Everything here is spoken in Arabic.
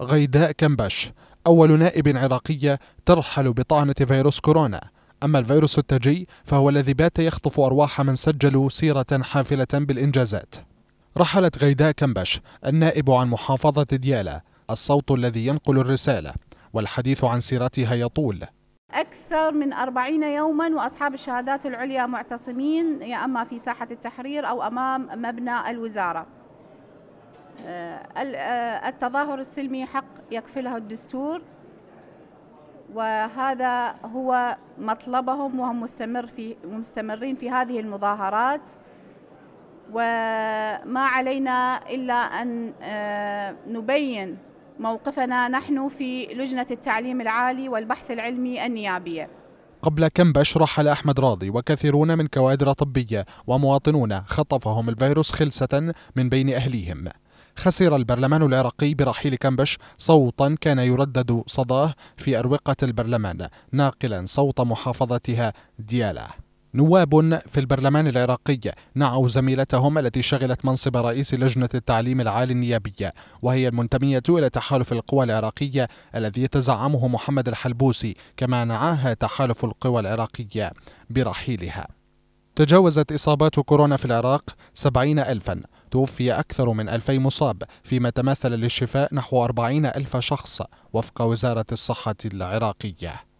غيداء كمبش أول نائب عراقية ترحل بطعنة فيروس كورونا أما الفيروس التاجي فهو الذي بات يخطف أرواح من سجلوا سيرة حافلة بالإنجازات رحلت غيداء كمبش النائب عن محافظة ديالى الصوت الذي ينقل الرسالة والحديث عن سيرتها يطول أكثر من أربعين يوما وأصحاب الشهادات العليا معتصمين يا أما في ساحة التحرير أو أمام مبنى الوزارة آه، آه، التظاهر السلمي حق يكفله الدستور وهذا هو مطلبهم وهم مستمر في مستمرين في هذه المظاهرات وما علينا إلا أن آه، نبين موقفنا نحن في لجنة التعليم العالي والبحث العلمي النيابية قبل كم بشهر حل أحمد راضي وكثيرون من كوادر طبية ومواطنون خطفهم الفيروس خلسة من بين أهليهم خسر البرلمان العراقي برحيل كمبش صوتا كان يردد صداه في أروقة البرلمان ناقلا صوت محافظتها ديالا نواب في البرلمان العراقي نعوا زميلتهم التي شغلت منصب رئيس لجنة التعليم العالي النيابية وهي المنتمية إلى تحالف القوى العراقية الذي يتزعمه محمد الحلبوسي كما نعاها تحالف القوى العراقية برحيلها تجاوزت إصابات كورونا في العراق 70 ألفا توفي أكثر من 2000 مصاب فيما تمثل للشفاء نحو 40 ألف شخص وفق وزارة الصحة العراقية